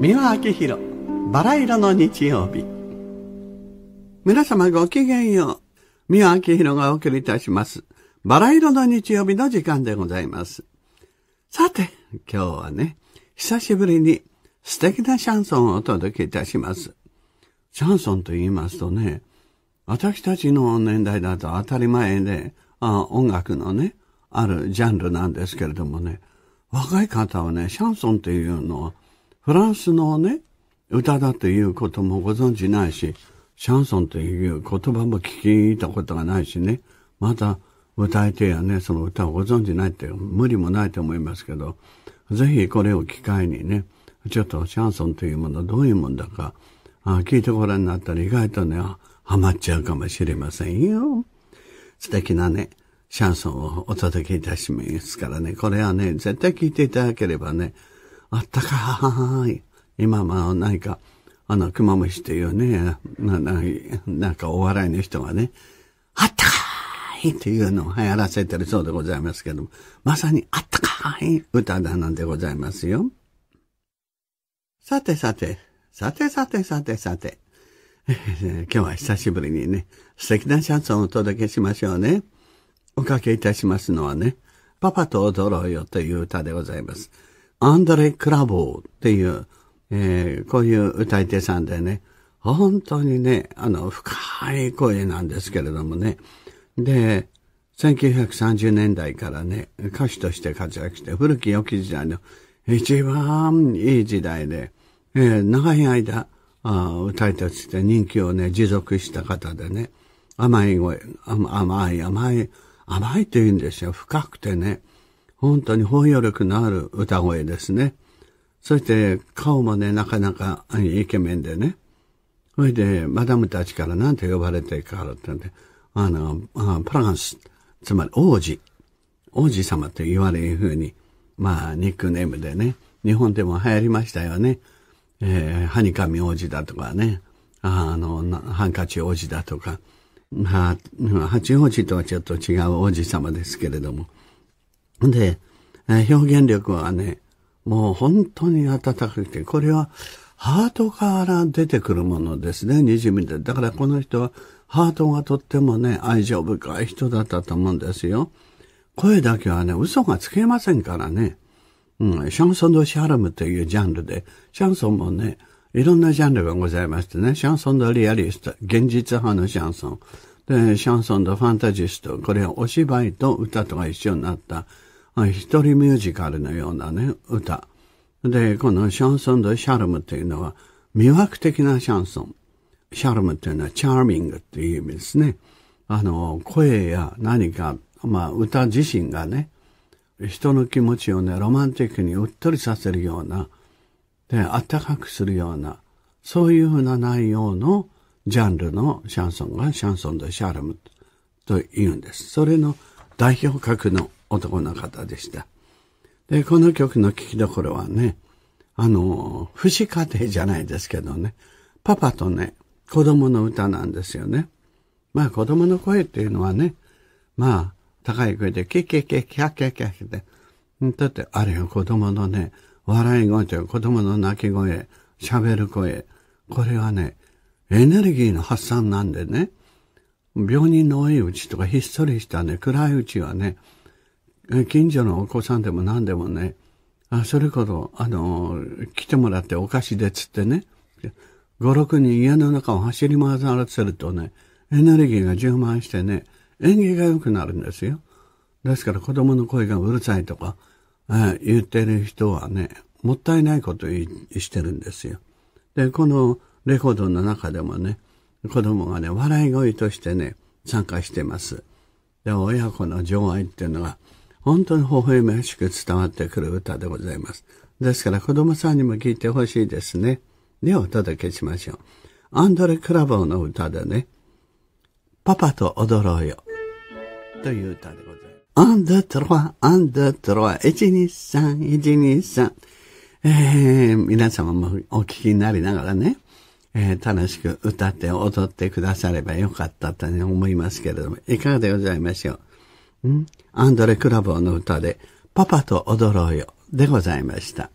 三輪明宏バラ色の日曜日皆様ごきげんよう三輪明宏がお送りいたしますバラ色の日曜日の時間でございますさて今日はね久しぶりに素敵なシャンソンをお届けいたしますシャンソンと言いますとね私たちの年代だと当たり前であ音楽のねあるジャンルなんですけれどもね若い方はねシャンソンというのはフランスのね、歌だということもご存知ないし、シャンソンという言葉も聞いたことがないしね、また歌い手やね、その歌をご存知ないって無理もないと思いますけど、ぜひこれを機会にね、ちょっとシャンソンというものどういうもんだか、あ聞いてごらんになったら意外とね、ハマっちゃうかもしれませんよ。素敵なね、シャンソンをお届けいたしますからね、これはね、絶対聞いていただければね、あったかい。今まあ何か、あの、クマムシっていうね、な、な、なんかお笑いの人がね、あったかいっていうのを流行らせてるそうでございますけども、まさにあったかい歌だなんでございますよ。さてさて、さてさてさてさて、今日は久しぶりにね、素敵なシャンソンをお届けしましょうね。おかけいたしますのはね、パパと踊ろうよという歌でございます。アンドレ・クラボーっていう、えー、こういう歌い手さんでね、本当にね、あの、深い声なんですけれどもね。で、1930年代からね、歌手として活躍して、古き良き時代の一番いい時代で、えー、長い間、あ歌い手として人気をね、持続した方でね、甘い声、甘い、甘い、甘いと言うんですよ。深くてね、本当に包容力のある歌声ですね。そして顔もね、なかなかイケメンでね。それで、マダムたちから何て呼ばれてからってんで、あの、プランス、つまり王子、王子様と言われるふうに、まあ、ニックネームでね、日本でも流行りましたよね。えー、ニカミ王子だとかね、あの、ハンカチ王子だとか、まあ、八王子とはちょっと違う王子様ですけれども、で、表現力はね、もう本当に温かくて、これはハートから出てくるものですね、にじみで。だからこの人はハートがとってもね、愛情深い人だったと思うんですよ。声だけはね、嘘がつけませんからね。うん、シャンソン・ド・シャラムというジャンルで、シャンソンもね、いろんなジャンルがございましてね、シャンソン・ド・リアリスト、現実派のシャンソン、で、シャンソン・ド・ファンタジスト、これはお芝居と歌とが一緒になった一人ミュージカルのようなね、歌。で、このシャンソン・ド・シャルムっていうのは、魅惑的なシャンソン。シャルムっていうのはチャーミングっていう意味ですね。あの、声や何か、まあ歌自身がね、人の気持ちをね、ロマンティックにうっとりさせるような、で、暖かくするような、そういうふうな内容のジャンルのシャンソンがシャンソン・ド・シャルムというんです。それの代表格の男の方でした。で、この曲の聴きどころはね、あの、不死家庭じゃないですけどね、パパとね、子供の歌なんですよね。まあ子供の声っていうのはね、まあ高い声でキキキキャキャキャキャって、だってあれよ子供のね、笑い声という子供の泣き声、喋る声、これはね、エネルギーの発散なんでね、病人の多いうちとかひっそりしたね、暗いうちはね、近所のお子さんでも何でもね、あ、それこそ、あの、来てもらってお菓子でつってね、5、6人家の中を走り回らせるとね、エネルギーが充満してね、縁起が良くなるんですよ。ですから子供の声がうるさいとか、えー、言ってる人はね、もったいないことをしてるんですよ。で、このレコードの中でもね、子供がね、笑い声としてね、参加してます。で、親子の情愛っていうのが、本当に微笑ましく伝わってくる歌でございます。ですから子供さんにも聴いてほしいですね。ではお届けしましょう。アンドレ・クラボーの歌でね、パパと踊ろうよ。という歌でございます。アンドトロワ、アンドトロワ、一二三、一二三。えー、皆様もお聞きになりながらね、えー、楽しく歌って踊ってくださればよかったと思いますけれども、いかがでございましょう。アンドレ・クラボーの歌で、パパと踊ろうよでございました。